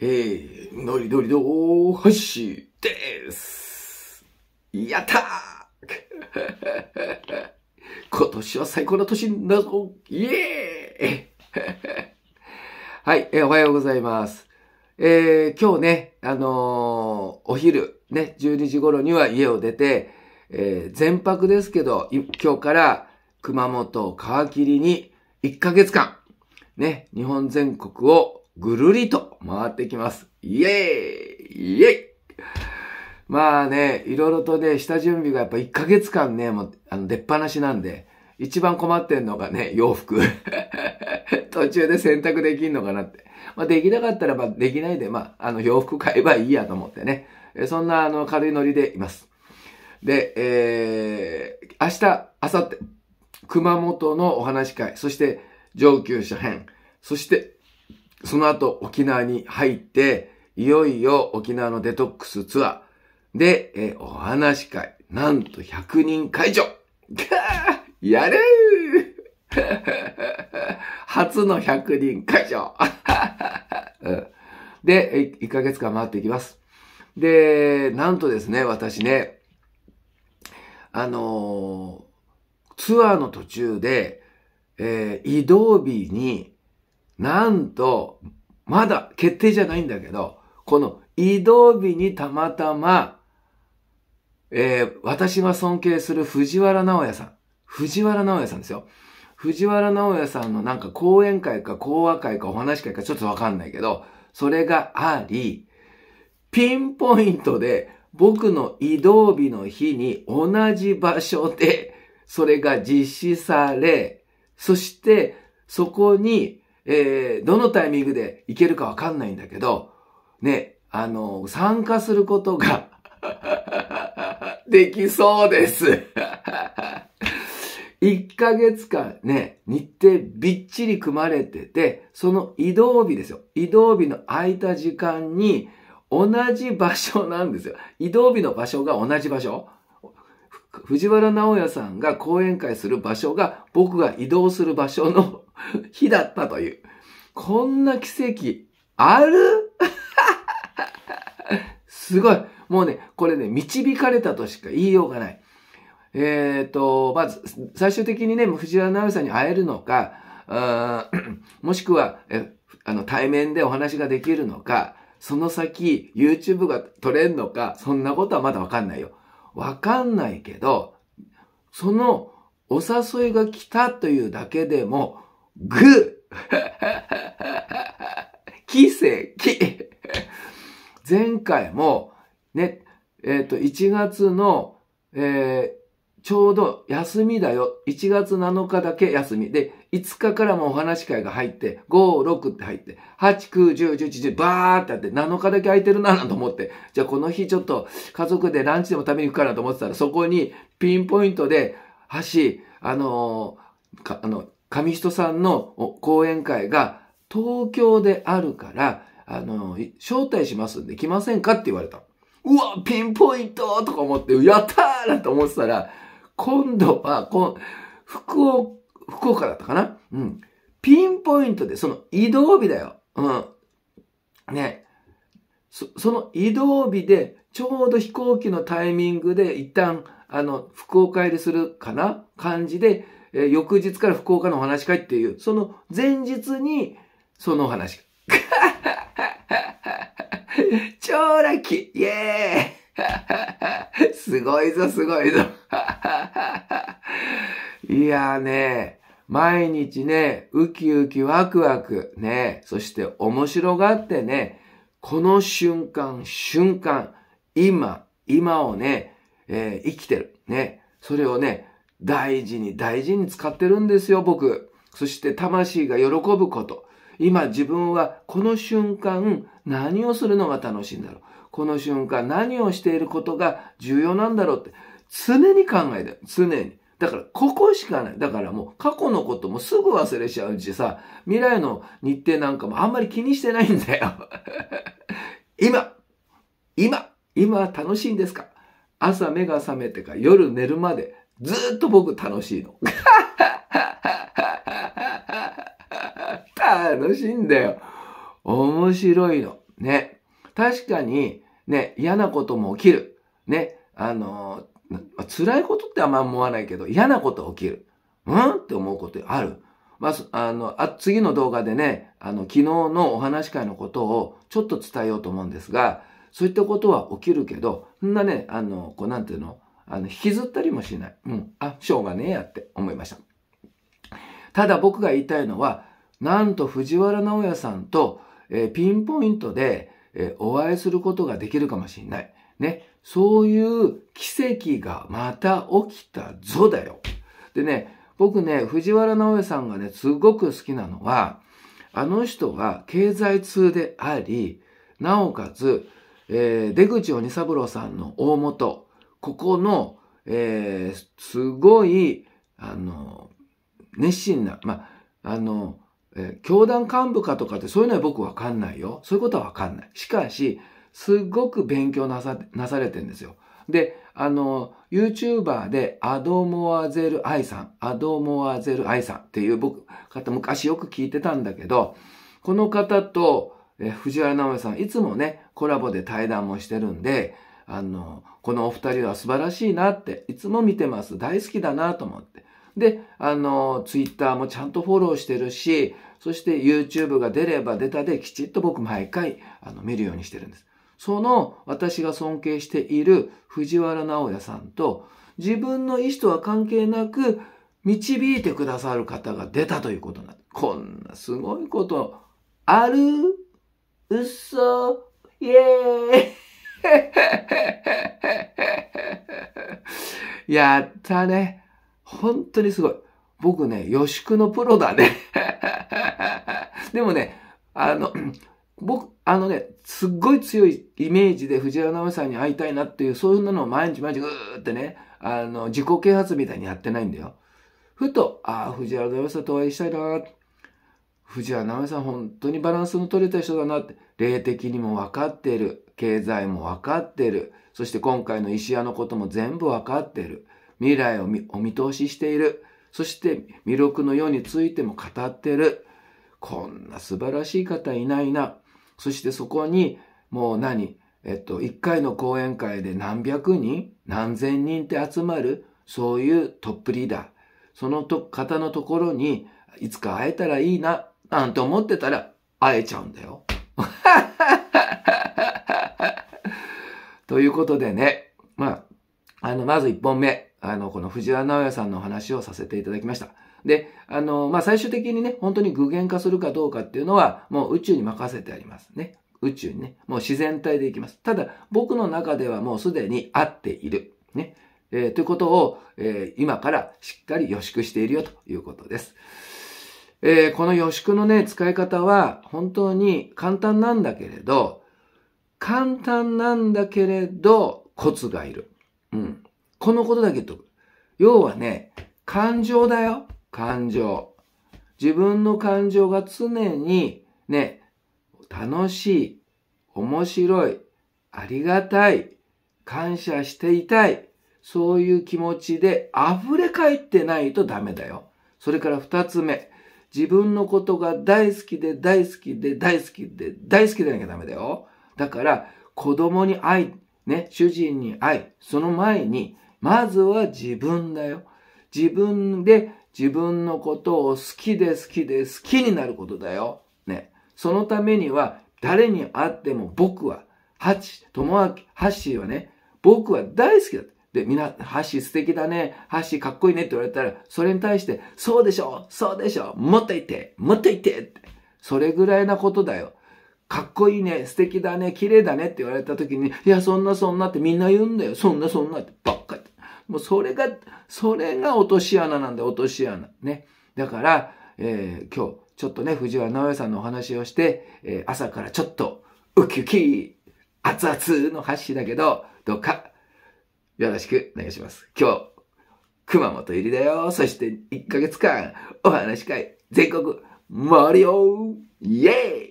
えー、のりどりどー、はしです。やったー 今年は最高な年だぞイエーイはい、えー、おはようございます。えー、今日ね、あのー、お昼、ね、12時頃には家を出て、えー、全泊ですけど、今日から熊本、川切りに1ヶ月間、ね、日本全国をぐるりと回ってきます。イエーイイエイまあね、いろいろとね、下準備がやっぱ1ヶ月間ね、もう、あの、出っ放しなんで、一番困ってんのがね、洋服。途中で洗濯できんのかなって。まあ、できなかったら、ば、できないで、まあ、あの、洋服買えばいいやと思ってね。そんな、あの、軽いノリでいます。で、えー、明日、明後日、熊本のお話会、そして、上級者編、そして、その後沖縄に入って、いよいよ沖縄のデトックスツアーで、えお話し会、なんと100人会場 やれー 初の100人会場 で、1ヶ月間回っていきます。で、なんとですね、私ね、あのー、ツアーの途中で、えー、移動日になんと、まだ決定じゃないんだけど、この移動日にたまたま、えー、私が尊敬する藤原直也さん。藤原直也さんですよ。藤原直也さんのなんか講演会か講話会かお話会かちょっとわかんないけど、それがあり、ピンポイントで僕の移動日の日に同じ場所でそれが実施され、そしてそこにえー、どのタイミングで行けるかわかんないんだけど、ね、あの、参加することが できそうです1 ヶ月間ね、日程びっちり組まれてて、その移動日ですよ。移動日の空いた時間に同じ場所なんですよ。移動日の場所が同じ場所。藤原直也さんが講演会する場所が僕が移動する場所の日だったという。こんな奇跡、ある すごい。もうね、これね、導かれたとしか言いようがない。えっ、ー、と、まず、最終的にね、藤原直美さんに会えるのか、あ もしくは、えあの、対面でお話ができるのか、その先、YouTube が撮れんのか、そんなことはまだわかんないよ。わかんないけど、そのお誘いが来たというだけでも、グー奇跡前回も、ね、えっ、ー、と、1月の、えー、ちょうど休みだよ。1月7日だけ休み。で、5日からもお話会が入って、5、6って入って、8、9、10、11、10、バーってあって、7日だけ空いてるな、なんて思って、じゃあこの日ちょっと家族でランチでも食べに行くかなと思ってたら、そこにピンポイントで、橋、あのー、か、あの、上人さんの講演会が東京であるから、あの、招待しますんで来ませんかって言われた。うわ、ピンポイントとか思って、やったーなんて思ってたら、今度は、こ福岡、福岡だったかなうん。ピンポイントで、その移動日だよ。うん。ね。そ、その移動日で、ちょうど飛行機のタイミングで、一旦、あの、福岡入りするかな感じで、えー、翌日から福岡のお話会っていう、その前日に、そのお話。超ラッキーイエーイすごいぞ、すごいぞいやーね、毎日ね、ウキウキワクワクね、そして面白がってね、この瞬間、瞬間、今、今をね、えー、生きてる。ね。それをね、大事に大事に使ってるんですよ、僕。そして魂が喜ぶこと。今自分はこの瞬間何をするのが楽しいんだろう。この瞬間何をしていることが重要なんだろうって、常に考えて、常に。だから、ここしかない。だからもう、過去のこともすぐ忘れちゃうしさ、未来の日程なんかもあんまり気にしてないんだよ。今今今楽しいんですか朝目が覚めてか夜寝るまでずっと僕楽しいの。楽しいんだよ。面白いの。ね。確かに、ね、嫌なことも起きる。ね。あのま、辛いことってあんま思わないけど、嫌なこと起きる。うんって思うことある。まあ、あの、あ、次の動画でね、あの、昨日のお話会のことをちょっと伝えようと思うんですが、そういったことは起きるけど、そんなね、あの、こうなんていうの、あの、引きずったりもしない。うん。あ、しょうがねえやって思いました。ただ僕が言いたいのは、なんと藤原直也さんと、えー、ピンポイントで、えー、お会いすることができるかもしれない。ね。そういう奇跡がまた起きたぞだよ。でね、僕ね、藤原直也さんがね、すごく好きなのは、あの人は経済通であり、なおかつ、えー、出口鬼三郎さんの大元、ここの、えー、すごい、あの、熱心な、まあ、あの、えー、教団幹部かとかってそういうのは僕わかんないよ。そういうことはわかんない。しかし、すごく勉強なさ、なされてんですよ。で、あの、YouTuber でアドモアゼルアイさん、アドモアゼルアイさんっていう僕、方昔よく聞いてたんだけど、この方と、え藤原直美さん、いつもね、コラボで対談もしてるんで、あの、このお二人は素晴らしいなって、いつも見てます。大好きだなと思って。で、あの、ツイッターもちゃんとフォローしてるし、そして YouTube が出れば出たできちっと僕毎回あの見るようにしてるんです。その私が尊敬している藤原直也さんと自分の意思とは関係なく導いてくださる方が出たということなんです。こんなすごいことある嘘イエーイ やったね。本当にすごい。僕ね、予宿のプロだね でもね、あの、僕、あのね、すっごい強いイメージで藤原直美さんに会いたいなっていう、そういうのを毎日毎日ぐーってね、あの、自己啓発みたいにやってないんだよ。ふと、ああ、藤原直美さんとお会いしたいな藤原直美さん本当にバランスの取れた人だなって、霊的にも分かってる。経済も分かってる。そして今回の石屋のことも全部分かってる。未来をお見通ししている。そして魅力の世についても語ってる。こんな素晴らしい方いないな。そしてそこに、もう何えっと、一回の講演会で何百人何千人って集まる、そういうトップリーダー。そのと方のところに、いつか会えたらいいな、なんて思ってたら、会えちゃうんだよ。ということでね、まあ、あの、まず一本目。あの、この藤原直也さんの話をさせていただきました。で、あの、まあ、最終的にね、本当に具現化するかどうかっていうのは、もう宇宙に任せてありますね。宇宙にね、もう自然体でいきます。ただ、僕の中ではもうすでに合っている。ね。えー、ということを、えー、今からしっかり予祝しているよということです。えー、この予祝のね、使い方は本当に簡単なんだけれど、簡単なんだけれど、コツがいる。うん。このことだけとく。要はね、感情だよ。感情。自分の感情が常にね、楽しい、面白い、ありがたい、感謝していたい、そういう気持ちで溢れ返ってないとダメだよ。それから二つ目。自分のことが大好きで大好きで大好きで大好きでなきゃダメだよ。だから子供に愛、ね、主人に会い、その前に、まずは自分だよ。自分で自分のことを好きで好きで好きになることだよ。ね。そのためには、誰に会っても僕は、ハチ、ともハッシーはね、僕は大好きだって。で、みんな、ハッシー素敵だね、ハッシーかっこいいねって言われたら、それに対して、そうでしょ、そうでしょ、もっといて、もっといてって。それぐらいなことだよ。かっこいいね、素敵だね、綺麗だねって言われた時に、いや、そんなそんなってみんな言うんだよ。そんなそんなって、ばっかり。もうそれが、それが落とし穴なんだよ、落とし穴。ね。だから、えー、今日、ちょっとね、藤原直也さんのお話をして、えー、朝からちょっと、ウキウキ、熱々の発信だけど、どうか、よろしくお願いします。今日、熊本入りだよ。そして1ヶ月間、お話会、全国、回りよイェーイ